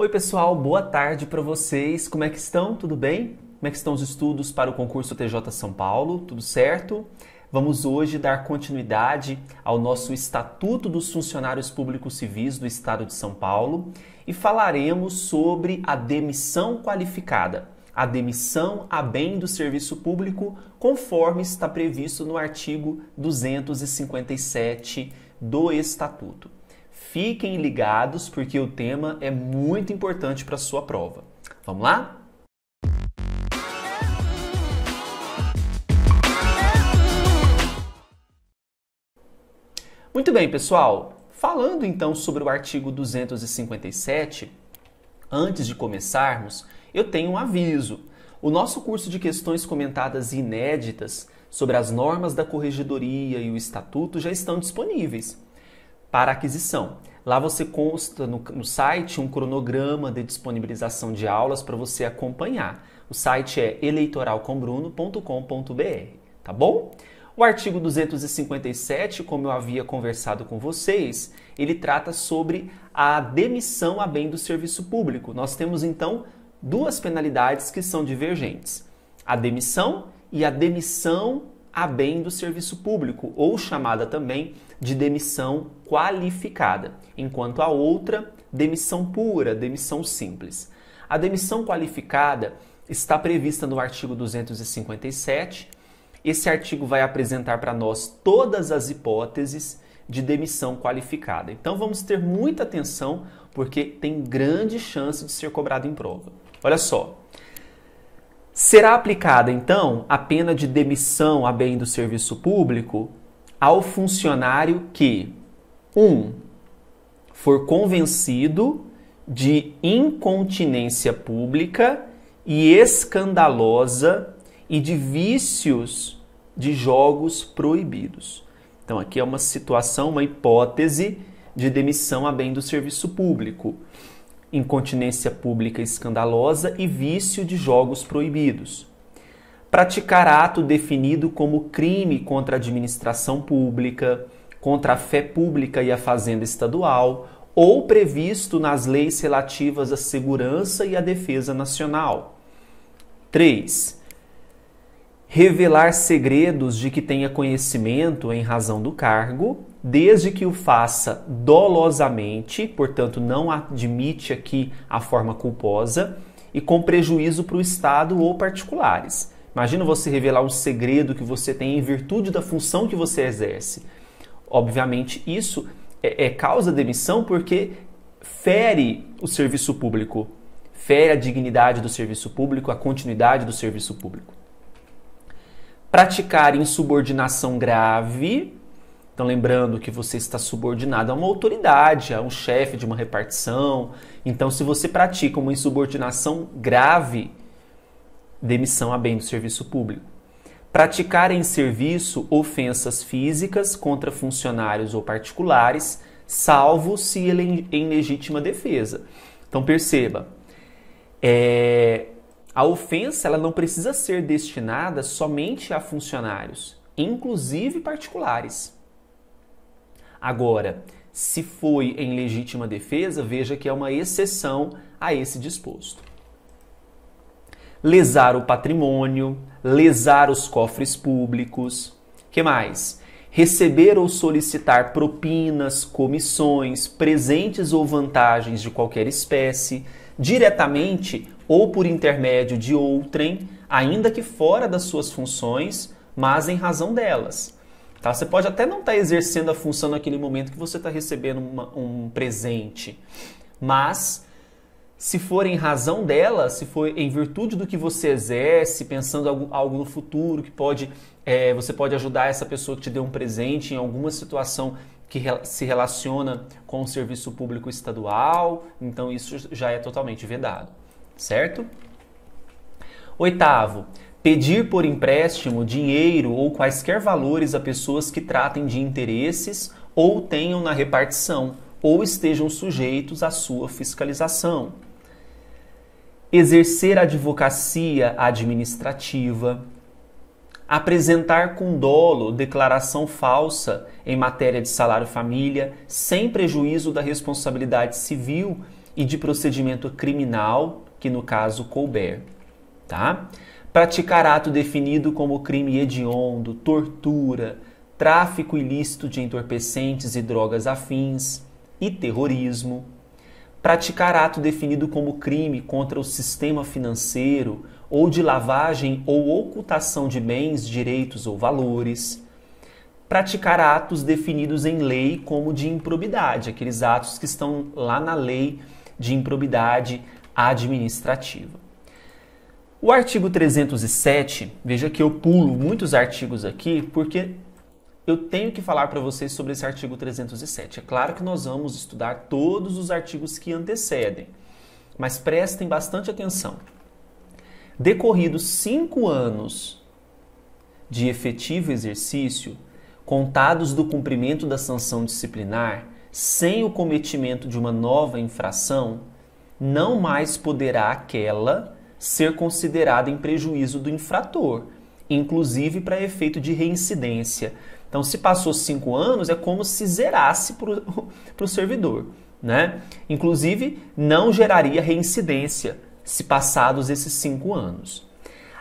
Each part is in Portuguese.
Oi, pessoal, boa tarde para vocês. Como é que estão? Tudo bem? Como é que estão os estudos para o concurso TJ São Paulo? Tudo certo? Vamos hoje dar continuidade ao nosso Estatuto dos Funcionários Públicos Civis do Estado de São Paulo e falaremos sobre a demissão qualificada, a demissão a bem do serviço público, conforme está previsto no artigo 257 do Estatuto. Fiquem ligados porque o tema é muito importante para sua prova. Vamos lá? Muito bem, pessoal. Falando então sobre o artigo 257, antes de começarmos, eu tenho um aviso. O nosso curso de questões comentadas inéditas sobre as normas da corregedoria e o estatuto já estão disponíveis para aquisição. Lá você consta no, no site um cronograma de disponibilização de aulas para você acompanhar. O site é eleitoralcombruno.com.br, tá bom? O artigo 257, como eu havia conversado com vocês, ele trata sobre a demissão a bem do serviço público. Nós temos então duas penalidades que são divergentes: a demissão e a demissão a bem do serviço público, ou chamada também de demissão qualificada, enquanto a outra, demissão pura, demissão simples. A demissão qualificada está prevista no artigo 257. Esse artigo vai apresentar para nós todas as hipóteses de demissão qualificada. Então vamos ter muita atenção porque tem grande chance de ser cobrado em prova. Olha só, Será aplicada, então, a pena de demissão a bem do serviço público ao funcionário que 1. Um, for convencido de incontinência pública e escandalosa e de vícios de jogos proibidos. Então, aqui é uma situação, uma hipótese de demissão a bem do serviço público incontinência pública escandalosa e vício de jogos proibidos. Praticar ato definido como crime contra a administração pública, contra a fé pública e a fazenda estadual, ou previsto nas leis relativas à segurança e à defesa nacional. 3. Revelar segredos de que tenha conhecimento em razão do cargo desde que o faça dolosamente, portanto, não admite aqui a forma culposa, e com prejuízo para o Estado ou particulares. Imagina você revelar um segredo que você tem em virtude da função que você exerce. Obviamente, isso é, é causa demissão porque fere o serviço público, fere a dignidade do serviço público, a continuidade do serviço público. Praticar insubordinação grave, então, lembrando que você está subordinado a uma autoridade, a um chefe de uma repartição. Então, se você pratica uma insubordinação grave, demissão a bem do serviço público. Praticar em serviço ofensas físicas contra funcionários ou particulares, salvo se ele é em legítima defesa. Então, perceba, é, a ofensa ela não precisa ser destinada somente a funcionários, inclusive particulares. Agora, se foi em legítima defesa, veja que é uma exceção a esse disposto. Lesar o patrimônio, lesar os cofres públicos. Que mais? Receber ou solicitar propinas, comissões, presentes ou vantagens de qualquer espécie, diretamente ou por intermédio de outrem, ainda que fora das suas funções, mas em razão delas Tá? Você pode até não estar tá exercendo a função naquele momento que você está recebendo uma, um presente, mas se for em razão dela, se for em virtude do que você exerce, pensando algo, algo no futuro que pode, é, você pode ajudar essa pessoa que te deu um presente em alguma situação que re se relaciona com o serviço público estadual, então isso já é totalmente vedado, certo? Oitavo, pedir por empréstimo dinheiro ou quaisquer valores a pessoas que tratem de interesses ou tenham na repartição ou estejam sujeitos à sua fiscalização. Exercer advocacia administrativa. Apresentar com dolo declaração falsa em matéria de salário-família, sem prejuízo da responsabilidade civil e de procedimento criminal, que no caso couber. Tá? praticar ato definido como crime hediondo, tortura, tráfico ilícito de entorpecentes e drogas afins e terrorismo, praticar ato definido como crime contra o sistema financeiro ou de lavagem ou ocultação de bens, direitos ou valores, praticar atos definidos em lei como de improbidade, aqueles atos que estão lá na lei de improbidade administrativa. O artigo 307, veja que eu pulo muitos artigos aqui, porque eu tenho que falar para vocês sobre esse artigo 307. É claro que nós vamos estudar todos os artigos que antecedem, mas prestem bastante atenção. Decorridos cinco anos de efetivo exercício, contados do cumprimento da sanção disciplinar, sem o cometimento de uma nova infração, não mais poderá aquela ser considerada em prejuízo do infrator, inclusive para efeito de reincidência. Então, se passou cinco anos, é como se zerasse para o servidor. Né? Inclusive, não geraria reincidência se passados esses cinco anos.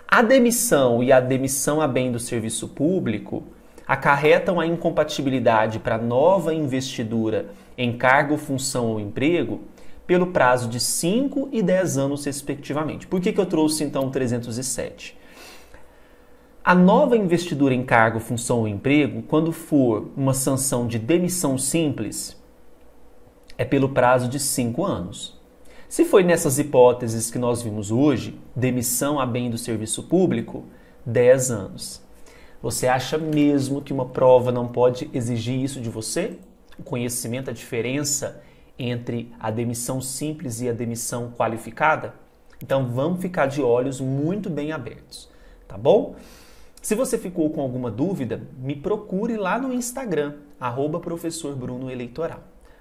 A demissão e a demissão a bem do serviço público acarretam a incompatibilidade para nova investidura em cargo, função ou emprego pelo prazo de 5 e 10 anos, respectivamente. Por que, que eu trouxe então 307? A nova investidura em cargo, função ou emprego, quando for uma sanção de demissão simples, é pelo prazo de 5 anos. Se foi nessas hipóteses que nós vimos hoje, demissão a bem do serviço público, 10 anos. Você acha mesmo que uma prova não pode exigir isso de você? O conhecimento, a diferença entre a demissão simples e a demissão qualificada? Então vamos ficar de olhos muito bem abertos, tá bom? Se você ficou com alguma dúvida, me procure lá no Instagram, arroba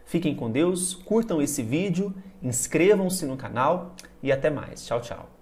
Fiquem com Deus, curtam esse vídeo, inscrevam-se no canal e até mais. Tchau, tchau.